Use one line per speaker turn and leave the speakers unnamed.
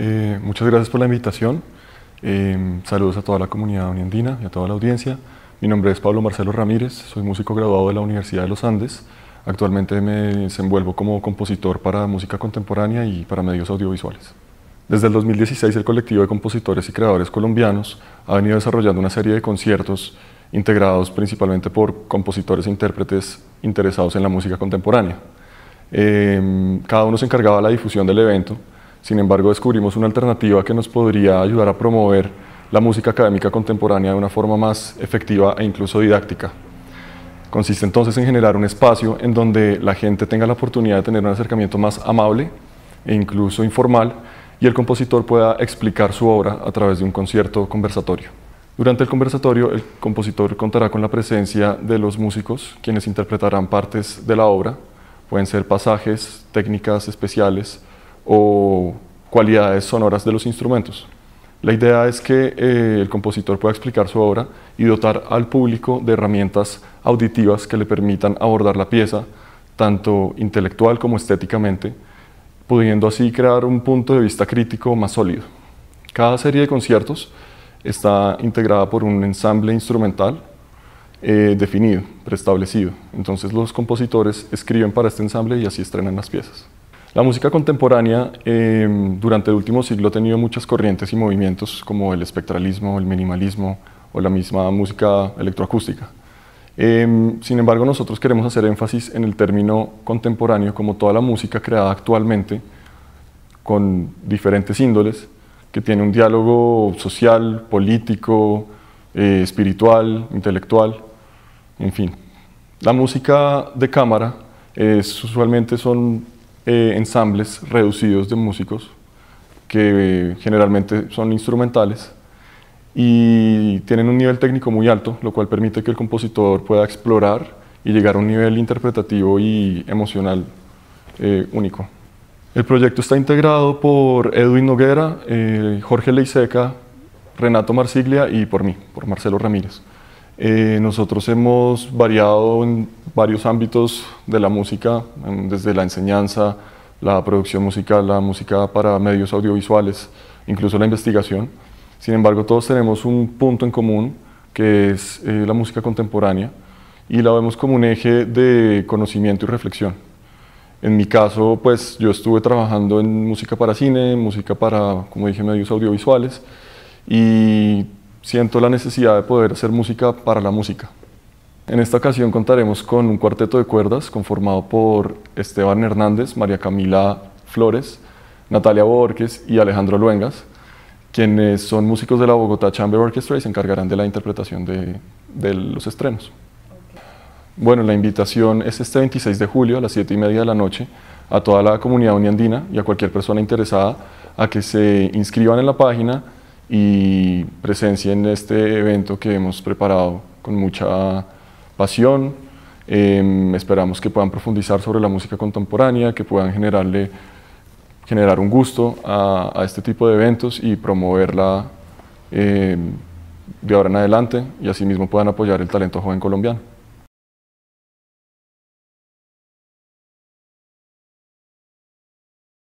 Eh, muchas gracias por la invitación. Em, saludos a toda la comunidad uniandina y a toda la audiencia. Mi nombre es Pablo Marcelo Ramírez, soy músico graduado de la Universidad de los Andes. Actualmente me desenvuelvo como compositor para música contemporánea y para medios audiovisuales. Desde el 2016 el colectivo de compositores y creadores colombianos ha venido desarrollando una serie de conciertos integrados principalmente por compositores e intérpretes interesados en la música contemporánea. Em, cada uno se encargaba de la difusión del evento sin embargo, descubrimos una alternativa que nos podría ayudar a promover la música académica contemporánea de una forma más efectiva e incluso didáctica. Consiste entonces en generar un espacio en donde la gente tenga la oportunidad de tener un acercamiento más amable e incluso informal y el compositor pueda explicar su obra a través de un concierto conversatorio. Durante el conversatorio, el compositor contará con la presencia de los músicos, quienes interpretarán partes de la obra, pueden ser pasajes, técnicas especiales, o cualidades sonoras de los instrumentos. La idea es que eh, el compositor pueda explicar su obra y dotar al público de herramientas auditivas que le permitan abordar la pieza, tanto intelectual como estéticamente, pudiendo así crear un punto de vista crítico más sólido. Cada serie de conciertos está integrada por un ensamble instrumental eh, definido, preestablecido. Entonces los compositores escriben para este ensamble y así estrenan las piezas. La música contemporánea em, durante el último siglo ha tenido muchas corrientes y movimientos como el espectralismo, el minimalismo o la misma música electroacústica. Em, sin embargo, nosotros queremos hacer énfasis en el término contemporáneo como toda la música creada actualmente con diferentes índoles, que tiene un diálogo social, político, eh, espiritual, intelectual, en fin. La música de cámara usualmente son eh, ensambles reducidos de músicos que eh, generalmente son instrumentales y tienen un nivel técnico muy alto, lo cual permite que el compositor pueda explorar y llegar a un nivel interpretativo y emocional eh, único. El proyecto está integrado por Edwin Noguera, Jorge Leiseca, Renato Marsiglia y por mí, por Marcelo Ramírez. Eh, nosotros hemos variado en varios ámbitos de la música, desde la enseñanza, la producción musical, la música para medios audiovisuales, incluso la investigación. Sin embargo, todos tenemos un punto en común, que es eh, la música contemporánea, y la vemos como un eje de conocimiento y reflexión. En mi caso, pues yo estuve trabajando en música para cine, música para, como dije, medios audiovisuales, y siento la necesidad de poder hacer música para la música. En esta ocasión contaremos con un cuarteto de cuerdas conformado por Esteban Hernández, María Camila Flores, Natalia Borges y Alejandro Luengas, quienes son músicos de la Bogotá Chamber Orchestra y se encargarán de la interpretación de, los estrenos. Bueno, la invitación es este 26 de julio a las 7 y media de la noche a toda la comunidad uniandina y a cualquier persona interesada a que se inscriban en la página y presencia en este evento que hemos preparado con mucha pasión. Em, esperamos que puedan profundizar sobre la música contemporánea, que puedan generarle, generar un gusto a, este tipo de eventos y promoverla em, de ahora en adelante y asimismo puedan apoyar el talento joven colombiano.